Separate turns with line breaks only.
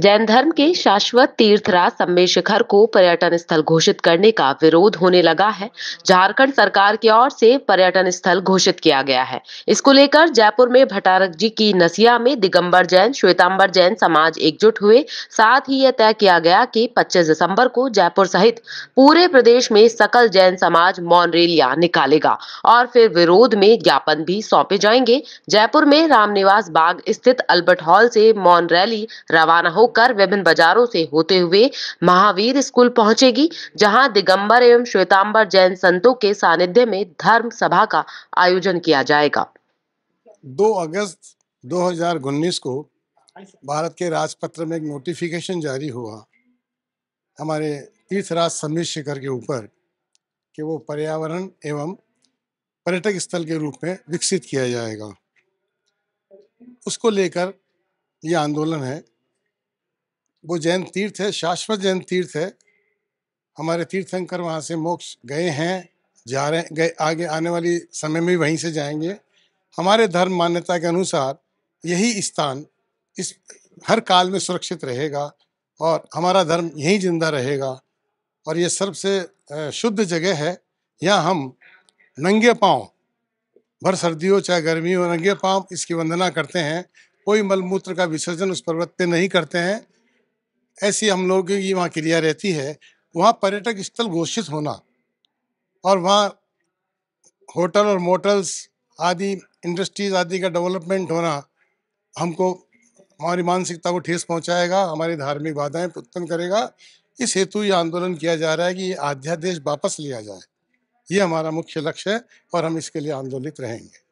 जैन धर्म के शाश्वत तीर्थराज सम्मेल शिखर को पर्यटन स्थल घोषित करने का विरोध होने लगा है झारखंड सरकार की ओर से पर्यटन स्थल घोषित किया गया है इसको लेकर जयपुर में भटारक जी की नसिया में दिगंबर जैन श्वेतांबर जैन समाज एकजुट हुए साथ ही यह तय किया गया कि 25 दिसंबर को जयपुर सहित पूरे प्रदेश में सकल जैन समाज मौन रैलियां निकालेगा और फिर विरोध में ज्ञापन भी सौंपे जाएंगे जयपुर में रामनिवास बाग स्थित अल्बर्ट हॉल से मौन रैली रवाना होगी होकर विभिन्न बाजारों से होते हुए महावीर स्कूल पहुंचेगी जहां दिगंबर एवं श्वेतांबर जैन संतों के सानिध्य में धर्म सभा का आयोजन किया जाएगा
2 अगस्त 2019 को भारत के राजपत्र में एक नोटिफिकेशन जारी हुआ हमारे तीर्थराज समीर शिखर के ऊपर कि वो पर्यावरण एवं पर्यटक स्थल के रूप में विकसित किया जाएगा उसको लेकर ये आंदोलन है वो जैन तीर्थ है शाश्वत जैन तीर्थ है हमारे तीर्थंकर वहाँ से मोक्ष गए हैं जा रहे गए आगे आने वाली समय में वहीं से जाएंगे हमारे धर्म मान्यता के अनुसार यही स्थान इस हर काल में सुरक्षित रहेगा और हमारा धर्म यहीं जिंदा रहेगा और ये सबसे शुद्ध जगह है यहाँ हम नंगे पाँव भर सर्दियों चाहे गर्मी हो नंगे पाँव इसकी वंदना करते हैं कोई मलमूत्र का विसर्जन उस पर्वत पे नहीं करते हैं ऐसी हम लोगों की वहाँ क्रिया रहती है वहाँ पर्यटक स्थल घोषित होना और वहाँ होटल और मोटल्स आदि इंडस्ट्रीज आदि का डेवलपमेंट होना हमको हमारी मानसिकता को ठेस पहुंचाएगा हमारी धार्मिक बाधाएं उत्पन्न करेगा इस हेतु ये आंदोलन किया जा रहा है कि ये अध्यादेश वापस लिया जाए ये हमारा मुख्य लक्ष्य है और हम इसके लिए आंदोलित रहेंगे